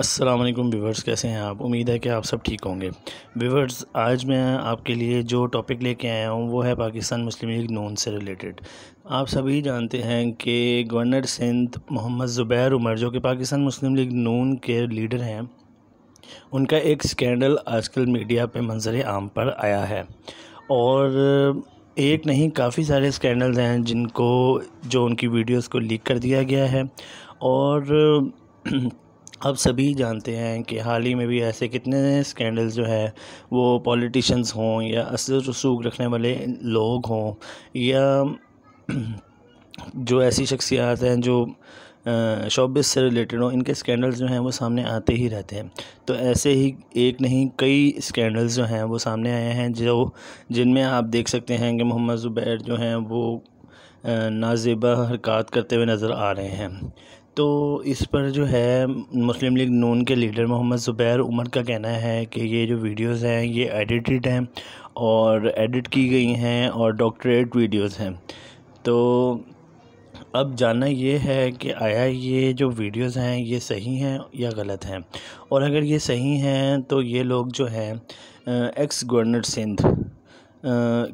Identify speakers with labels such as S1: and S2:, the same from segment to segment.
S1: अस्सलाम वालेकुम व्यूवर्स कैसे हैं आप उम्मीद है कि आप सब ठीक होंगे व्यूवर्स आज मैं आपके लिए जो टॉपिक लेके आया हूँ वो है पाकिस्तान मुस्लिम लीग नून से रिलेटेड आप सभी जानते हैं कि गवर्नर सिंध मोहम्मद ज़ुबैर उमर जो कि पाकिस्तान मुस्लिम लीग नून के लीडर हैं उनका एक स्कैंडल आजकल मीडिया पर मंजर आम पर आया है और एक नहीं काफ़ी सारे स्कैंडल्स हैं जिनको जो उनकी वीडियोज़ को लीक कर दिया गया है और आप सभी जानते हैं कि हाल ही में भी ऐसे कितने स्कैंडल्स जो है वो पॉलिटिशियंस हों या असल रसूख रखने वाले लोग हों या जो ऐसी शख्सियात हैं जो शोबिस से रिलेटेड हों इनके स्कैंडल्स जो हैं वो सामने आते ही रहते हैं तो ऐसे ही एक नहीं कई स्कैंडल्स जो हैं वो सामने आए हैं जो जिनमें आप देख सकते हैं कि मोहम्मद ज़ुबैर जो हैं वो नाजेबा हरकत करते हुए नज़र आ रहे हैं तो इस पर जो है मुस्लिम लीग नून के लीडर मोहम्मद ज़ुबैर उमर का कहना है कि ये जो वीडियोस हैं ये एडिटेड हैं और एडिट की गई हैं और डॉक्टरेट वीडियोस हैं तो अब जानना ये है कि आया ये जो वीडियोस हैं ये सही हैं या गलत हैं और अगर ये सही हैं तो ये लोग जो हैं एक्स गवर्नर सिंध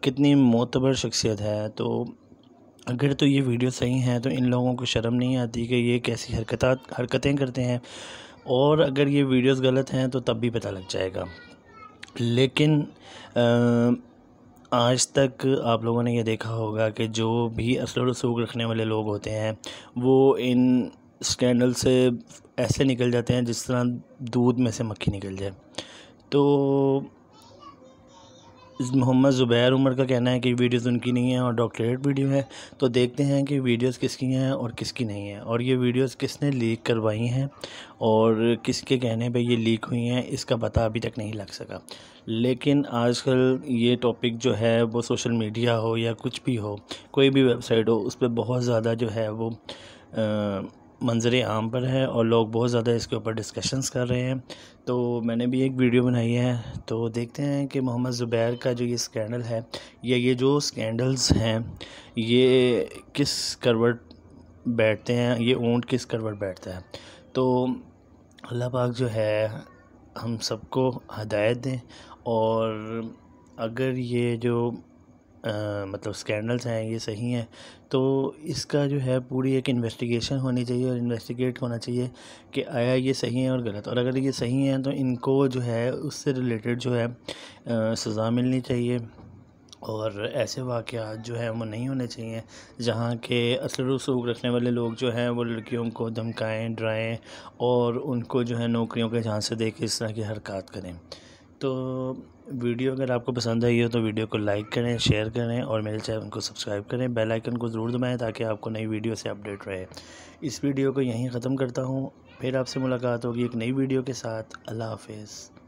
S1: कितनी मोतबर शख्सियत है तो अगर तो ये वीडियो सही हैं तो इन लोगों को शर्म नहीं आती कि ये कैसी हरकत हरकतें करते हैं और अगर ये वीडियोस गलत हैं तो तब भी पता लग जाएगा लेकिन आज तक आप लोगों ने ये देखा होगा कि जो भी असल रसूख रखने वाले लोग होते हैं वो इन स्कैंडल से ऐसे निकल जाते हैं जिस तरह दूध में से मक्खी निकल जाए तो मोहम्मद ज़ुबैर उमर का कहना है कि वीडियोस उनकी नहीं है और डॉक्टरेट वीडियो है तो देखते हैं कि वीडियोस किसकी हैं और किसकी नहीं है और ये वीडियोस किसने लीक करवाई हैं और किसके कहने पे ये लीक हुई हैं इसका पता अभी तक नहीं लग सका लेकिन आजकल ये टॉपिक जो है वो सोशल मीडिया हो या कुछ भी हो कोई भी वेबसाइट हो उस पर बहुत ज़्यादा जो है वो आ, मंजर आम पर है और लोग बहुत ज़्यादा इसके ऊपर डिस्कशंस कर रहे हैं तो मैंने भी एक वीडियो बनाई है तो देखते हैं कि मोहम्मद ज़ुबैर का जो ये स्कैंडल है या ये जो स्कैंडल्स हैं ये किस करवट बैठते हैं ये ऊँट किस करवट बैठता है तो अल्लाह पाक जो है हम सबको हदायत दें और अगर ये जो मतलब स्कैंडल्स हैं ये सही हैं तो इसका जो है पूरी एक इन्वेस्टिगेशन होनी चाहिए और इन्वेस्टिगेट होना चाहिए कि आया ये सही है और गलत और अगर ये सही हैं तो इनको जो है उससे रिलेटेड जो है सज़ा मिलनी चाहिए और ऐसे वाक़ जो है वो नहीं होने चाहिए जहाँ के असल रसूख रखने वाले लोग जो हैं वो लड़कियों को धमकाएँ डराएँ और उनको जो है नौकरियों के झांसे दे के इस तरह की हरकत करें तो वीडियो अगर आपको पसंद आई हो तो वीडियो को लाइक करें शेयर करें और मेरे चैनल को सब्सक्राइब करें बेल आइकन को ज़रूर दबाएं ताकि आपको नई वीडियो से अपडेट रहे इस वीडियो को यहीं ख़त्म करता हूँ फिर आपसे मुलाकात होगी एक नई वीडियो के साथ अल्लाह हाफिज़